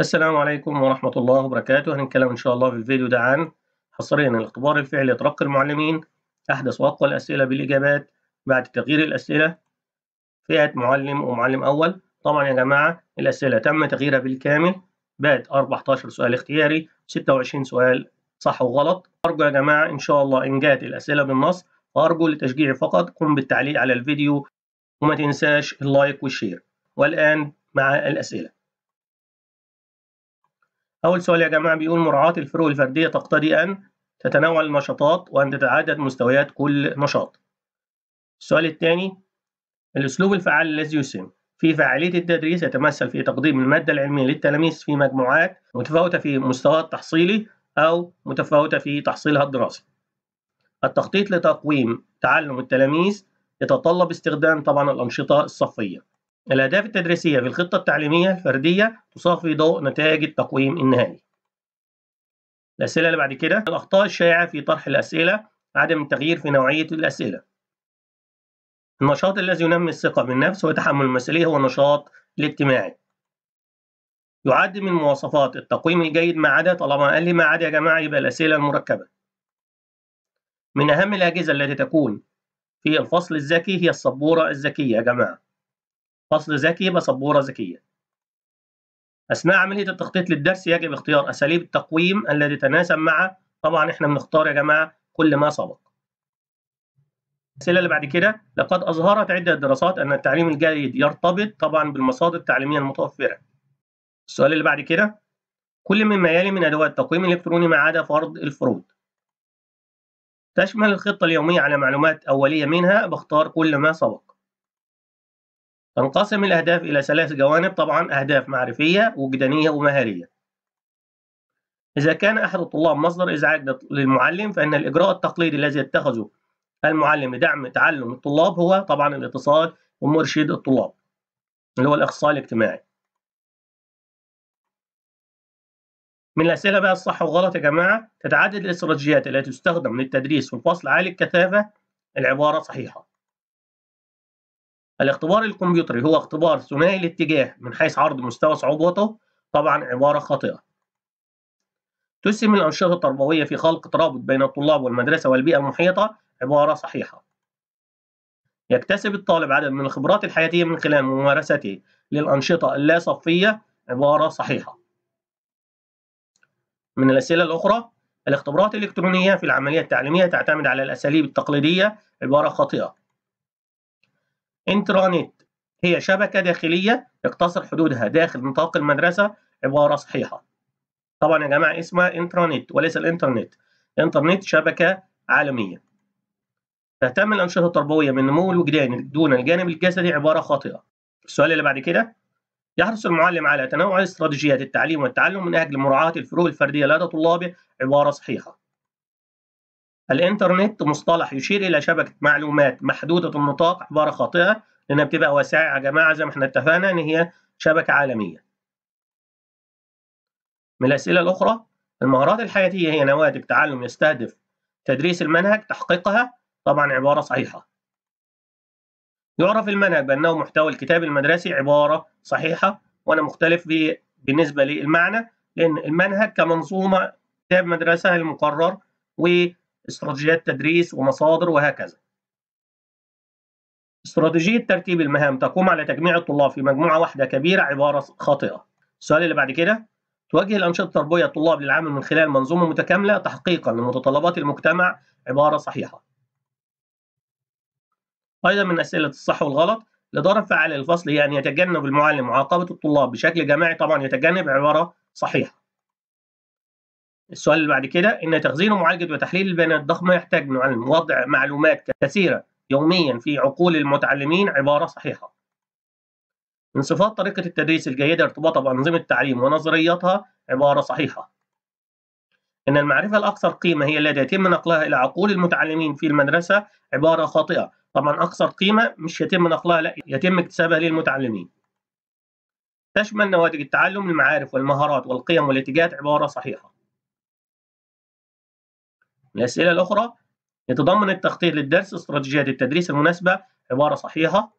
السلام عليكم ورحمة الله وبركاته هنتكلم إن شاء الله في الفيديو ده عن حصريا الاختبار الفعلي ترقي المعلمين أحدث وأقوى الأسئلة بالإجابات بعد تغيير الأسئلة فئة معلم ومعلم أول طبعا يا جماعة الأسئلة تم تغييرها بالكامل بات 14 سؤال اختياري 26 سؤال صح وغلط أرجو يا جماعة إن شاء الله إن جات الأسئلة بالنص أرجو لتشجيعي فقط قم بالتعليق على الفيديو وما تنساش اللايك والشير والآن مع الأسئلة أول سؤال يا جماعة بيقول مراعاة الفروق الفردية تقتضي أن تتناول النشاطات وأن تتعدد مستويات كل نشاط. السؤال الثاني الأسلوب الفعال الذي يسهم في فعالية التدريس يتمثل في تقديم المادة العلمية للتلاميذ في مجموعات متفاوتة في مستواها التحصيلي أو متفاوتة في تحصيلها الدراسي. التخطيط لتقويم تعلم التلاميذ يتطلب استخدام طبعا الأنشطة الصفية. الأهداف التدريسية في الخطة التعليمية الفردية تصاغ في ضوء نتائج التقويم النهائي. الأسئلة اللي بعد كده الأخطاء الشائعة في طرح الأسئلة عدم التغيير في نوعية الأسئلة. النشاط الذي ينمي الثقة بالنفس وتحمل المسؤولية هو النشاط الاجتماعي. يعد من مواصفات التقويم الجيد ما عدا طالما قال لي ما عدا يا جماعة يبقى الأسئلة المركبة. من أهم الأجهزة التي تكون في الفصل الذكي هي السبورة الذكية يا جماعة. فصل ذكي يبقى سبورة ذكية أثناء عملية التخطيط للدرس يجب اختيار أساليب التقويم الذي تناسب مع طبعا إحنا بنختار يا جماعة كل ما سبق الأسئلة اللي بعد كده لقد أظهرت عدة دراسات أن التعليم الجيد يرتبط طبعا بالمصادر التعليمية المتوفرة السؤال اللي بعد كده كل مما يلي من أدوات التقويم الإلكتروني ما عدا فرض الفروض تشمل الخطة اليومية على معلومات أولية منها بختار كل ما سبق تنقسم الأهداف إلى ثلاث جوانب طبعا أهداف معرفية وجدانية ومهارية إذا كان أحد الطلاب مصدر إزعاج للمعلم فإن الإجراء التقليدي الذي يتخذه المعلم لدعم تعلم الطلاب هو طبعا الاتصال ومرشد الطلاب اللي هو الأخصائي الاجتماعي من الأسئلة بقى الصح وغلط يا جماعة تتعدد الاستراتيجيات التي تستخدم للتدريس في فصل عالي الكثافة العبارة صحيحة الاختبار الكمبيوتري هو اختبار ثنائي الاتجاه من حيث عرض مستوى صعوبته طبعا عبارة خاطئة تسهم الأنشطة التربوية في خلق ترابط بين الطلاب والمدرسة والبيئة المحيطة عبارة صحيحة يكتسب الطالب عدد من الخبرات الحياتية من خلال ممارسته للأنشطة اللا صفية عبارة صحيحة من الأسئلة الأخرى الاختبارات الإلكترونية في العملية التعليمية تعتمد على الأساليب التقليدية عبارة خاطئة انترانت هي شبكة داخلية يقتصر حدودها داخل نطاق المدرسة عبارة صحيحة طبعا يا جماعة اسمها انترانت وليس الانترنت الانترنت شبكة عالمية تهتم الأنشطة التربوية من نمو الوجدان دون الجانب الجسدي عبارة خاطئة السؤال اللي بعد كده يحرص المعلم على تنوع استراتيجيات التعليم والتعلم من أجل مراعاة الفروق الفردية لدى طلابه عبارة صحيحة الإنترنت مصطلح يشير إلى شبكة معلومات محدودة النطاق عبارة خاطئة لأنها بتبقى واسعة يا جماعة زي ما احنا اتفقنا إن هي شبكة عالمية. من الأسئلة الأخرى المهارات الحياتية هي نواتج تعلم يستهدف تدريس المنهج تحقيقها طبعا عبارة صحيحة. يعرف المنهج بأنه محتوى الكتاب المدرسي عبارة صحيحة وأنا مختلف بالنسبة للمعنى لأن المنهج كمنظومة كتاب مدرسة المقرر و استراتيجيات تدريس ومصادر وهكذا استراتيجية ترتيب المهام تقوم على تجميع الطلاب في مجموعة واحدة كبيرة عبارة خاطئة السؤال اللي بعد كده توجه الأنشطة التربوية الطلاب للعمل من خلال منظومة متكاملة تحقيقا لمتطلبات المجتمع عبارة صحيحة أيضا من أسئلة الصح والغلط الإدارة الفعالة للفصل هي أن يتجنب المعلم معاقبة الطلاب بشكل جماعي طبعا يتجنب عبارة صحيحة السؤال اللي بعد كده إن تخزين ومعالجة وتحليل البيانات الضخمة يحتاج من وضع معلومات كثيرة يوميا في عقول المتعلمين عبارة صحيحة. من صفات طريقة التدريس الجيدة ارتباطها بأنظمة التعليم ونظرياتها عبارة صحيحة. إن المعرفة الأكثر قيمة هي التي يتم نقلها إلى عقول المتعلمين في المدرسة عبارة خاطئة، طبعا أكثر قيمة مش يتم نقلها لا يتم اكتسابها للمتعلمين. تشمل نواتج التعلم المعارف والمهارات والقيم والاتجاهات عبارة صحيحة. الأسئلة الأخرى يتضمن التخطيط للدرس استراتيجيات التدريس المناسبة عبارة صحيحة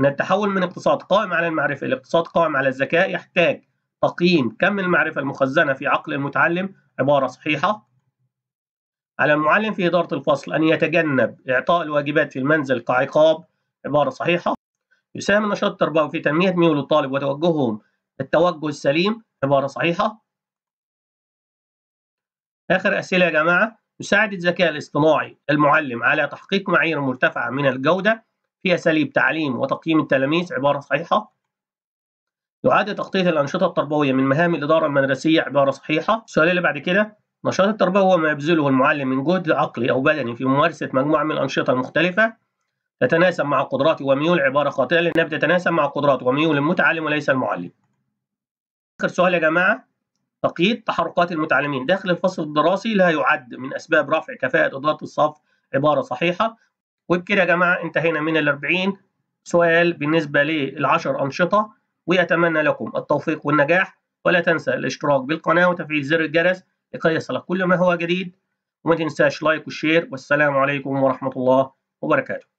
أن التحول من اقتصاد قائم على المعرفة إلى اقتصاد قائم على الذكاء يحتاج تقييم كم المعرفة المخزنة في عقل المتعلم عبارة صحيحة على المعلم في إدارة الفصل أن يتجنب إعطاء الواجبات في المنزل كعقاب عبارة صحيحة يساهم النشاط التربوي في تنمية ميول الطالب وتوجههم التوجه السليم عبارة صحيحة آخر أسئلة يا جماعة يساعد الذكاء الاصطناعي المعلم على تحقيق معايير مرتفعة من الجودة في أساليب تعليم وتقييم التلاميذ عبارة صحيحة يعاد تغطية الأنشطة التربوية من مهام الإدارة المدرسية عبارة صحيحة السؤال اللي بعد كده نشاط التربوي هو ما يبذله المعلم من جهد عقلي أو بدني في ممارسة مجموعة من الأنشطة المختلفة تتناسب مع قدراته وميول عبارة خاطئة لأنها بتتناسب مع قدراته وميول المتعلم وليس المعلم. آخر سؤال يا جماعة تقييد تحركات المتعلمين داخل الفصل الدراسي لا يعد من أسباب رفع كفاءة إدارة الصف عبارة صحيحة وبكده يا جماعة انتهينا من ال 40 سؤال بالنسبة للعشر أنشطة وأتمنى لكم التوفيق والنجاح ولا تنسى الاشتراك بالقناة وتفعيل زر الجرس لكي يصلك كل ما هو جديد وما تنساش لايك وشير والسلام عليكم ورحمة الله وبركاته